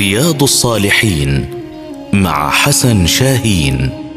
رياض الصالحين مع حسن شاهين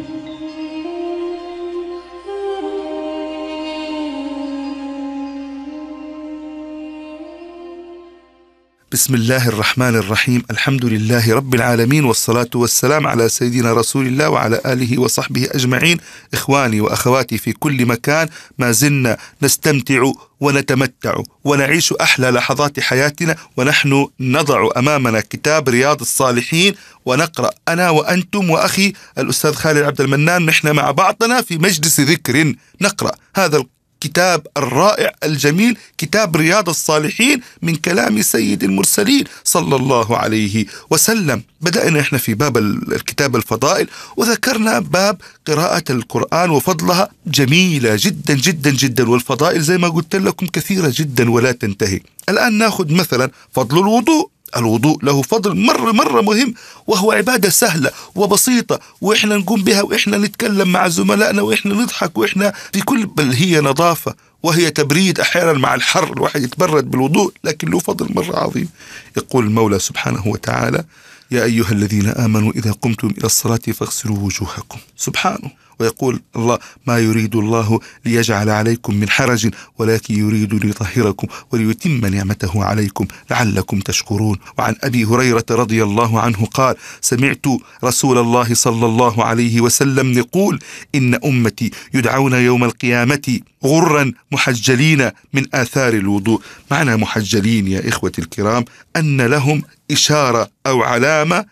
بسم الله الرحمن الرحيم الحمد لله رب العالمين والصلاة والسلام على سيدنا رسول الله وعلى آله وصحبه أجمعين إخواني وأخواتي في كل مكان ما زلنا نستمتع ونتمتع ونعيش أحلى لحظات حياتنا ونحن نضع أمامنا كتاب رياض الصالحين ونقرأ أنا وأنتم وأخي الأستاذ خالد عبد المنان نحن مع بعضنا في مجلس ذكر نقرأ هذا الكتاب الرائع الجميل كتاب رياض الصالحين من كلام سيد المرسلين صلى الله عليه وسلم بدأنا إحنا في باب الكتاب الفضائل وذكرنا باب قراءة القرآن وفضلها جميلة جدا جدا جدا والفضائل زي ما قلت لكم كثيرة جدا ولا تنتهي الآن ناخذ مثلا فضل الوضوء الوضوء له فضل مرة مرة مهم وهو عبادة سهلة وبسيطة وإحنا نقوم بها وإحنا نتكلم مع زملائنا وإحنا نضحك وإحنا في كل بل هي نظافة وهي تبريد أحيانا مع الحر الواحد يتبرد بالوضوء لكن له فضل مرة عظيم يقول المولى سبحانه وتعالى يا أيها الذين آمنوا إذا قمتم إلى الصلاة فاغسلوا وجوهكم سبحانه ويقول الله ما يريد الله ليجعل عليكم من حرج ولكن يريد ليطهركم وليتم نعمته عليكم لعلكم تشكرون وعن أبي هريرة رضي الله عنه قال سمعت رسول الله صلى الله عليه وسلم يقول إن أمتي يدعون يوم القيامة غرا محجلين من آثار الوضوء معنى محجلين يا إخوتي الكرام أن لهم إشارة أو علامة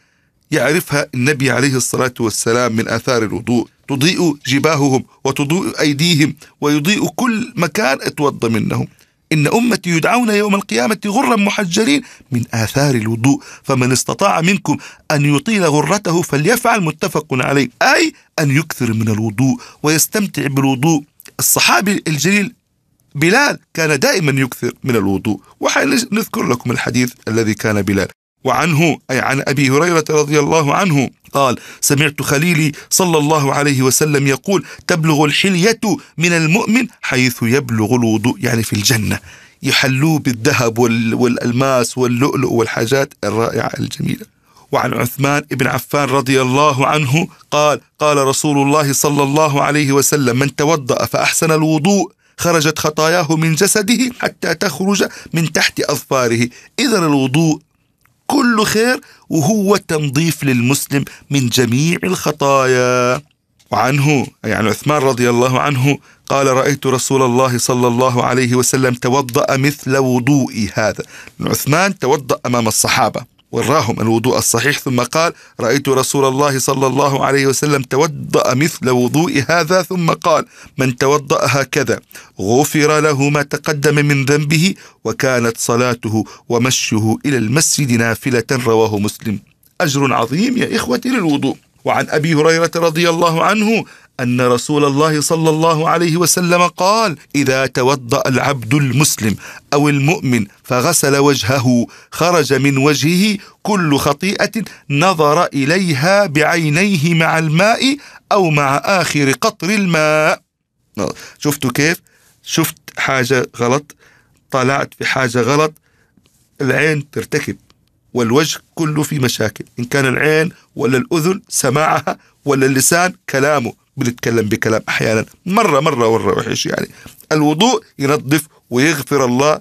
يعرفها النبي عليه الصلاة والسلام من آثار الوضوء تضيء جباههم وتضيء أيديهم ويضيء كل مكان اتوضى منهم إن أمتي يدعون يوم القيامة غرا محجرين من آثار الوضوء فمن استطاع منكم أن يطيل غرته فليفعل متفق عليه أي أن يكثر من الوضوء ويستمتع بالوضوء الصحابي الجليل بلال كان دائما يكثر من الوضوء وحنذكر لكم الحديث الذي كان بلال وعنه أي عن أبي هريرة رضي الله عنه قال سمعت خليلي صلى الله عليه وسلم يقول تبلغ الحلية من المؤمن حيث يبلغ الوضوء يعني في الجنة يحلوه بالذهب والألماس واللؤلؤ والحاجات الرائعة الجميلة وعن عثمان بن عفان رضي الله عنه قال قال رسول الله صلى الله عليه وسلم من توضأ فأحسن الوضوء خرجت خطاياه من جسده حتى تخرج من تحت أظفاره إذا الوضوء كله خير وهو تنظيف للمسلم من جميع الخطايا وعنه أي عن عثمان رضي الله عنه قال رأيت رسول الله صلى الله عليه وسلم توضأ مثل وضوئي هذا عثمان توضأ أمام الصحابة وراهم الوضوء الصحيح ثم قال رأيت رسول الله صلى الله عليه وسلم توضأ مثل وضوء هذا ثم قال من توضأ هكذا غفر له ما تقدم من ذنبه وكانت صلاته ومشه إلى المسجد نافلة رواه مسلم أجر عظيم يا إخوتي للوضوء وعن أبي هريرة رضي الله عنه أن رسول الله صلى الله عليه وسلم قال إذا توضأ العبد المسلم أو المؤمن فغسل وجهه خرج من وجهه كل خطيئة نظر إليها بعينيه مع الماء أو مع آخر قطر الماء شفتوا كيف؟ شفت حاجة غلط طلعت في حاجة غلط العين ترتكب والوجه كله في مشاكل إن كان العين ولا الأذن سماعها ولا اللسان كلامه بنتكلم بكلام احيانا مره مره مره وحش يعني الوضوء ينظف ويغفر الله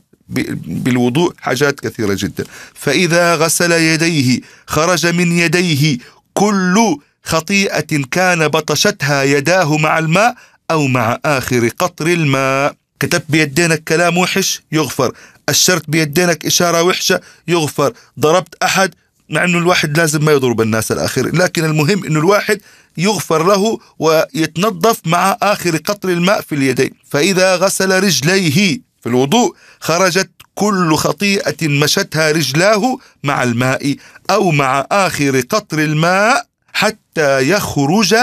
بالوضوء حاجات كثيره جدا فاذا غسل يديه خرج من يديه كل خطيئه كان بطشتها يداه مع الماء او مع اخر قطر الماء كتبت بيدينك كلام وحش يغفر أشرت بيدينك إشارة وحشة يغفر ضربت أحد مع انه الواحد لازم ما يضرب الناس الاخرين لكن المهم انه الواحد يغفر له ويتنظف مع اخر قطر الماء في اليدين فاذا غسل رجليه في الوضوء خرجت كل خطيئه مشتها رجلاه مع الماء او مع اخر قطر الماء حتى يخرج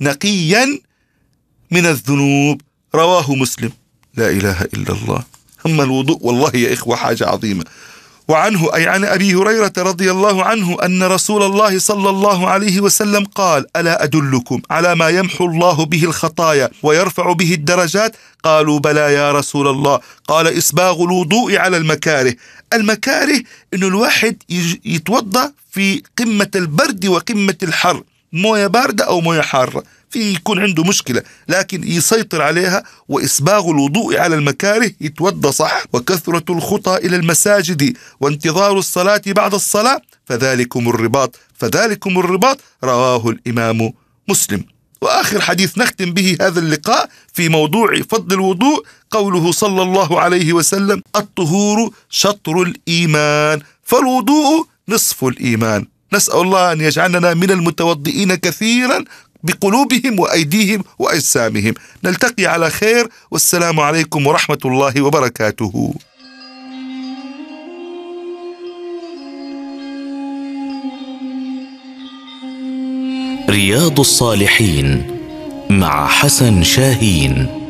نقيا من الذنوب رواه مسلم لا اله الا الله اما الوضوء والله يا اخوه حاجه عظيمه وعنه أي عن أبي هريرة رضي الله عنه أن رسول الله صلى الله عليه وسلم قال ألا أدلكم على ما يمحو الله به الخطايا ويرفع به الدرجات قالوا بلى يا رسول الله قال إصباغ الوضوء على المكاره المكاره أن الواحد يتوضأ في قمة البرد وقمة الحر مويه بارده او مويه حاره في يكون عنده مشكله لكن يسيطر عليها واسباغ الوضوء على المكاره يتوضا صح وكثره الخطى الى المساجد وانتظار الصلاه بعد الصلاه فذلكم الرباط فذلكم الرباط رواه الامام مسلم واخر حديث نختم به هذا اللقاء في موضوع فضل الوضوء قوله صلى الله عليه وسلم الطهور شطر الايمان فالوضوء نصف الايمان نسأل الله أن يجعلنا من المتوضئين كثيرا بقلوبهم وأيديهم وأجسامهم نلتقي على خير والسلام عليكم ورحمة الله وبركاته رياض الصالحين مع حسن شاهين